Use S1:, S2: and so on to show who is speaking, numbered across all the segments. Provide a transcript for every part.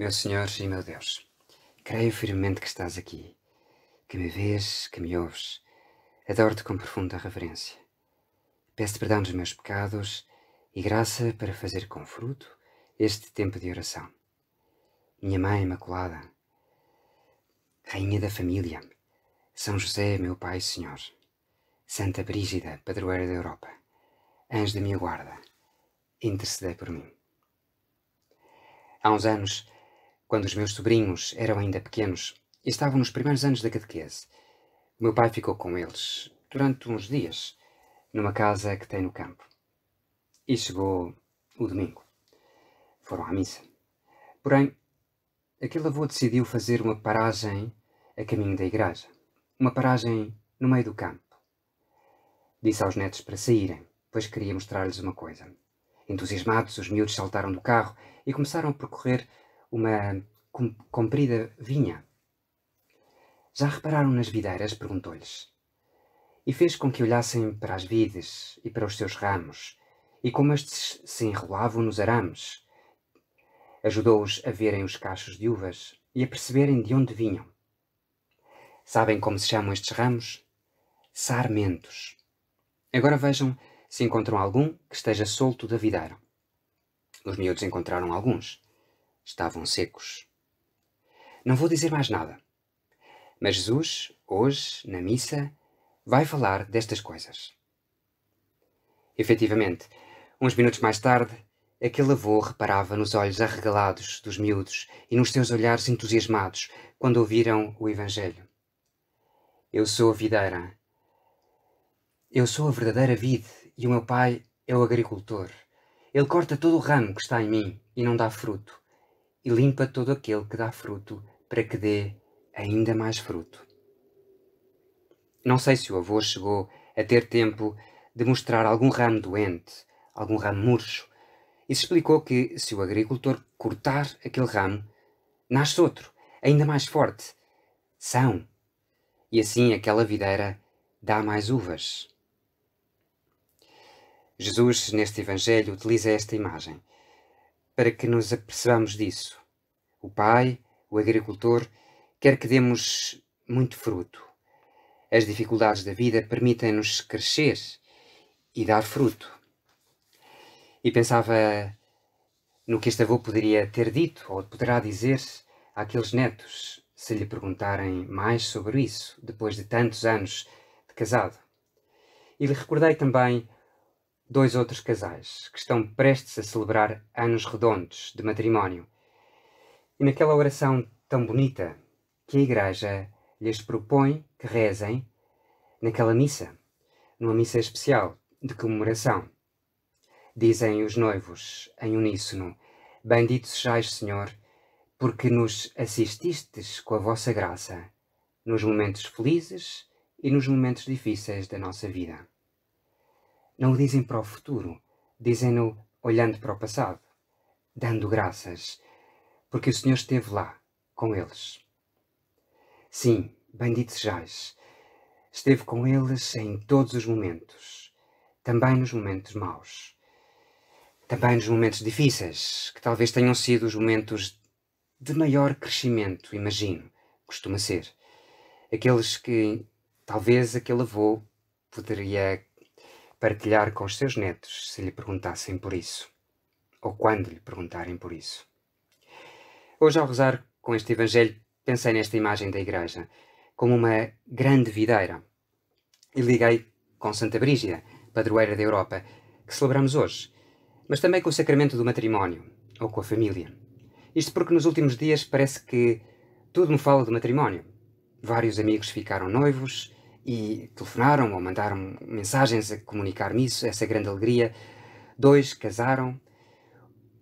S1: Meu Senhor e meu Deus, creio firmemente que estás aqui, que me vês, que me ouves. Adoro-te com profunda reverência. Peço perdão dos meus pecados e graça para fazer com fruto este tempo de oração. Minha Mãe Imaculada, Rainha da Família, São José, meu Pai e Senhor, Santa Brígida, Padroeira da Europa, Anjo da minha guarda, intercedei por mim. Há uns anos quando os meus sobrinhos eram ainda pequenos e estavam nos primeiros anos da catequese, meu pai ficou com eles durante uns dias numa casa que tem no campo. E chegou o domingo. Foram à missa. Porém, aquele avô decidiu fazer uma paragem a caminho da igreja. Uma paragem no meio do campo. Disse aos netos para saírem, pois queria mostrar-lhes uma coisa. Entusiasmados, os miúdos saltaram do carro e começaram a percorrer uma comprida vinha. Já repararam nas videiras? perguntou-lhes. E fez com que olhassem para as vides e para os seus ramos, e como estes se enrolavam nos arames. Ajudou-os a verem os cachos de uvas e a perceberem de onde vinham. Sabem como se chamam estes ramos? Sarmentos. Agora vejam se encontram algum que esteja solto da videira. Os miúdos encontraram alguns estavam secos. Não vou dizer mais nada. Mas Jesus, hoje, na missa, vai falar destas coisas. Efetivamente, uns minutos mais tarde, aquele avô reparava nos olhos arregalados dos miúdos e nos seus olhares entusiasmados quando ouviram o Evangelho. Eu sou a videira. Eu sou a verdadeira vide e o meu pai é o agricultor. Ele corta todo o ramo que está em mim e não dá fruto e limpa todo aquele que dá fruto, para que dê ainda mais fruto. Não sei se o avô chegou a ter tempo de mostrar algum ramo doente, algum ramo murcho, e se explicou que, se o agricultor cortar aquele ramo, nasce outro, ainda mais forte, são, e assim aquela videira dá mais uvas. Jesus, neste Evangelho, utiliza esta imagem para que nos apercebamos disso. O pai, o agricultor, quer que demos muito fruto. As dificuldades da vida permitem-nos crescer e dar fruto. E pensava no que este avô poderia ter dito ou poderá dizer àqueles netos se lhe perguntarem mais sobre isso, depois de tantos anos de casado. E lhe recordei também dois outros casais que estão prestes a celebrar anos redondos de matrimónio. E naquela oração tão bonita que a Igreja lhes propõe que rezem naquela missa, numa missa especial de comemoração. Dizem os noivos em uníssono: Bendito sejais, Senhor, porque nos assististes com a vossa graça nos momentos felizes e nos momentos difíceis da nossa vida não o dizem para o futuro, dizem-no olhando para o passado, dando graças, porque o Senhor esteve lá, com eles. Sim, bendito sejais, esteve com eles em todos os momentos, também nos momentos maus, também nos momentos difíceis, que talvez tenham sido os momentos de maior crescimento, imagino, costuma ser. Aqueles que talvez aquele avô poderia partilhar com os seus netos se lhe perguntassem por isso, ou quando lhe perguntarem por isso. Hoje, ao rezar com este Evangelho, pensei nesta imagem da Igreja, como uma grande videira, e liguei com Santa Brígida, padroeira da Europa, que celebramos hoje, mas também com o sacramento do matrimónio, ou com a família. Isto porque nos últimos dias parece que tudo me fala do matrimónio. Vários amigos ficaram noivos, e telefonaram ou mandaram mensagens a comunicar-me isso, essa grande alegria. Dois casaram,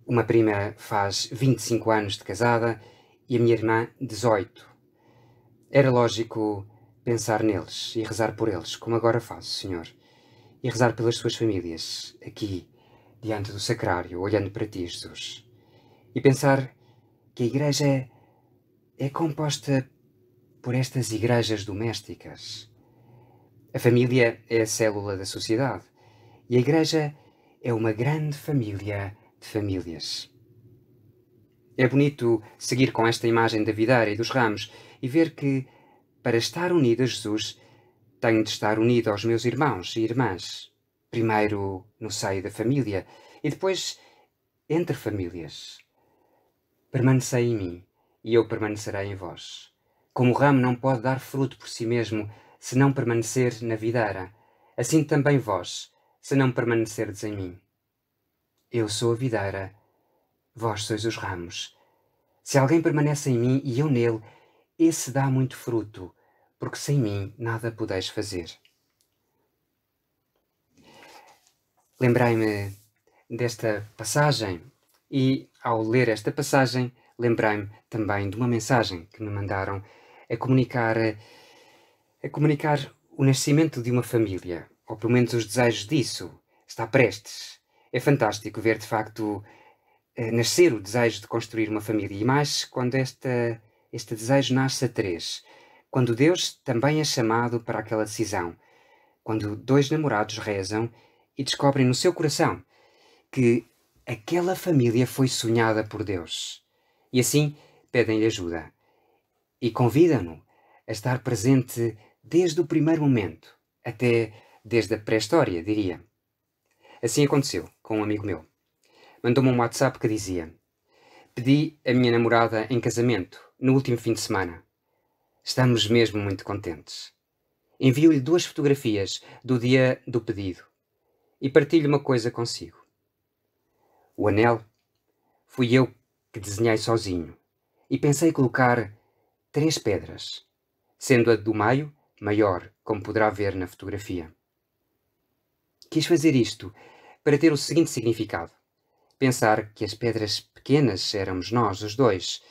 S1: uma prima faz 25 anos de casada e a minha irmã 18. Era lógico pensar neles e rezar por eles, como agora faço, Senhor, e rezar pelas suas famílias, aqui, diante do sacrário, olhando para ti, Jesus, e pensar que a Igreja é, é composta por estas igrejas domésticas a família é a célula da sociedade e a Igreja é uma grande família de famílias. É bonito seguir com esta imagem da videira e dos ramos e ver que, para estar unido a Jesus, tenho de estar unido aos meus irmãos e irmãs, primeiro no seio da família e depois entre famílias. Permanecei em mim e eu permanecerei em vós. Como o ramo não pode dar fruto por si mesmo se não permanecer na videira, assim também vós, se não permanecerdes em mim. Eu sou a videira, vós sois os ramos. Se alguém permanece em mim e eu nele, esse dá muito fruto, porque sem mim nada podeis fazer. Lembrei-me desta passagem e, ao ler esta passagem, lembrei-me também de uma mensagem que me mandaram a comunicar a comunicar o nascimento de uma família, ou pelo menos os desejos disso. Está prestes. É fantástico ver, de facto, eh, nascer o desejo de construir uma família, e mais quando esta, este desejo nasce a três, quando Deus também é chamado para aquela decisão, quando dois namorados rezam e descobrem no seu coração que aquela família foi sonhada por Deus. E assim pedem-lhe ajuda e convidam-no a estar presente desde o primeiro momento, até desde a pré-história, diria. Assim aconteceu com um amigo meu. Mandou-me um WhatsApp que dizia: Pedi a minha namorada em casamento no último fim de semana. Estamos mesmo muito contentes. Envio-lhe duas fotografias do dia do pedido e partilho uma coisa consigo. O anel fui eu que desenhei sozinho e pensei colocar três pedras, sendo a do meio maior, como poderá ver na fotografia. Quis fazer isto para ter o seguinte significado: pensar que as pedras pequenas éramos nós, os dois,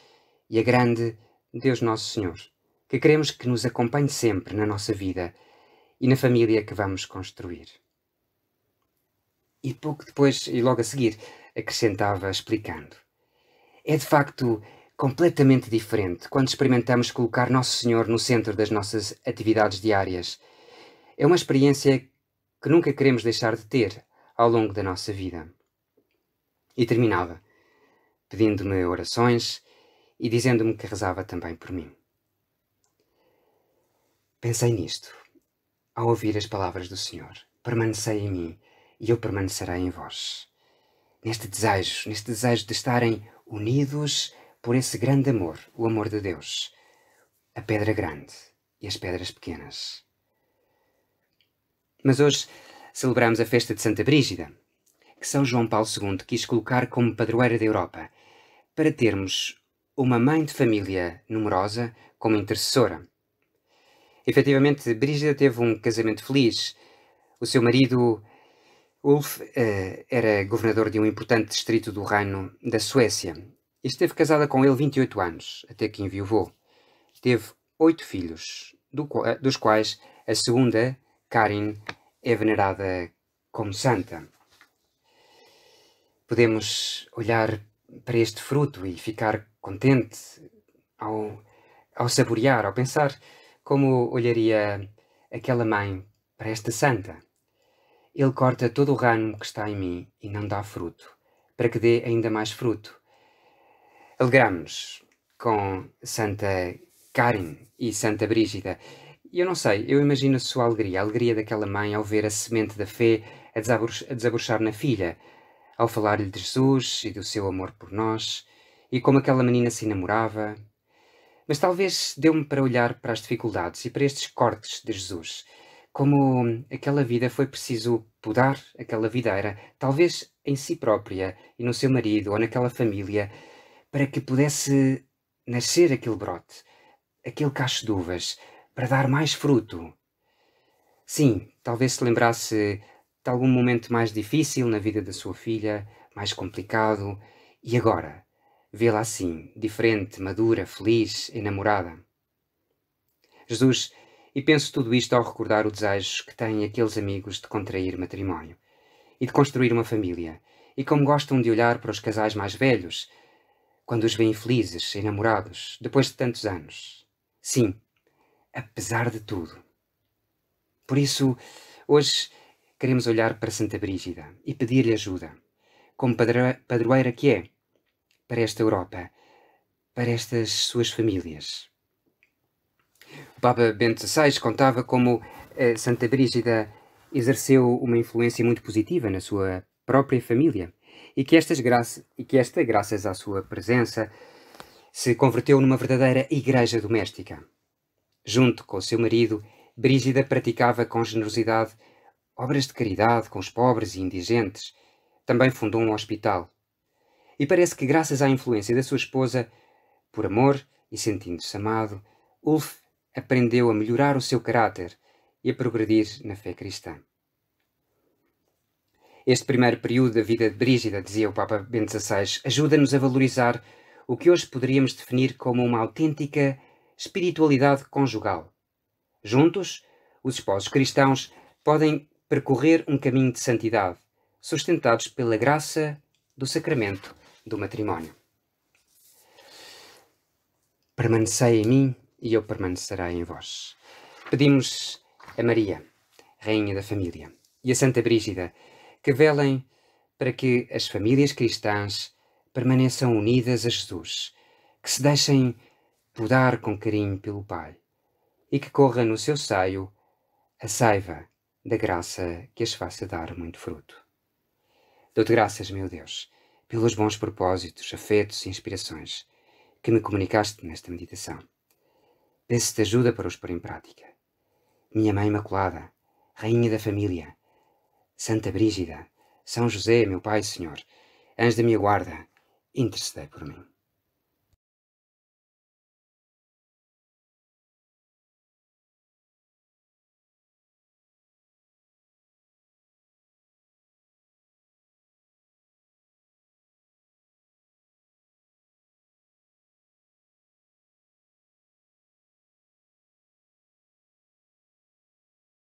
S1: e a grande, Deus Nosso Senhor, que queremos que nos acompanhe sempre na nossa vida e na família que vamos construir. E pouco depois, e logo a seguir, acrescentava explicando. É de facto completamente diferente quando experimentamos colocar Nosso Senhor no centro das nossas atividades diárias. É uma experiência que nunca queremos deixar de ter ao longo da nossa vida. E terminava, pedindo-me orações e dizendo-me que rezava também por mim. Pensei nisto ao ouvir as palavras do Senhor. Permanecei em mim e eu permanecerei em vós. Neste desejo, neste desejo de estarem unidos por esse grande amor, o amor de Deus, a pedra grande e as pedras pequenas. Mas hoje celebramos a festa de Santa Brígida, que São João Paulo II quis colocar como padroeira da Europa, para termos uma mãe de família numerosa como intercessora. Efetivamente, Brígida teve um casamento feliz. O seu marido, Ulf, eh, era governador de um importante distrito do Reino da Suécia Esteve casada com ele 28 anos, até que enviou. Teve oito filhos, do, eh, dos quais a segunda, Karin, é venerada como santa. Podemos olhar para este fruto e ficar contente ao, ao saborear, ao pensar como olharia aquela mãe para esta santa. Ele corta todo o ramo que está em mim e não dá fruto, para que dê ainda mais fruto alegramos com Santa Karin e Santa Brígida. E eu não sei, eu imagino a sua alegria, a alegria daquela mãe ao ver a semente da fé a, desabrochar, a na filha, ao falar-lhe de Jesus e do seu amor por nós, e como aquela menina se enamorava. Mas talvez deu-me para olhar para as dificuldades e para estes cortes de Jesus, como aquela vida foi preciso podar aquela videira, talvez em si própria e no seu marido ou naquela família, para que pudesse nascer aquele brote, aquele cacho de uvas, para dar mais fruto. Sim, talvez se lembrasse de algum momento mais difícil na vida da sua filha, mais complicado, e agora vê-la assim, diferente, madura, feliz, enamorada. Jesus, e penso tudo isto ao recordar o desejo que têm aqueles amigos de contrair matrimónio e de construir uma família, e como gostam de olhar para os casais mais velhos, quando os veem felizes, enamorados, depois de tantos anos. Sim, apesar de tudo. Por isso, hoje queremos olhar para Santa Brígida e pedir-lhe ajuda, como padroeira que é, para esta Europa, para estas suas famílias. O Papa Bento XVI contava como eh, Santa Brígida exerceu uma influência muito positiva na sua própria família, e que, estas graça, e que esta, graças à sua presença, se converteu numa verdadeira igreja doméstica. Junto com seu marido, Brígida praticava com generosidade obras de caridade com os pobres e indigentes. Também fundou um hospital. E parece que, graças à influência da sua esposa, por amor e sentindo-se amado, Ulf aprendeu a melhorar o seu caráter e a progredir na fé cristã. Este primeiro período da vida de Brígida, dizia o Papa Bento XVI, ajuda-nos a valorizar o que hoje poderíamos definir como uma autêntica espiritualidade conjugal. Juntos, os esposos cristãos podem percorrer um caminho de santidade, sustentados pela graça do sacramento do matrimónio. Permanecei em mim e eu permanecerei em vós. Pedimos a Maria, Rainha da Família, e a Santa Brígida, que velem para que as famílias cristãs permaneçam unidas a Jesus, que se deixem podar com carinho pelo Pai e que corra no seu seio a saiva da graça que as faça dar muito fruto. Dou-te graças, meu Deus, pelos bons propósitos, afetos e inspirações que me comunicaste nesta meditação. Peço-te ajuda para os pôr em prática. Minha Mãe Imaculada, Rainha da Família, Santa Brígida, São José, meu Pai e Senhor, anjo da minha guarda, intercedei por mim.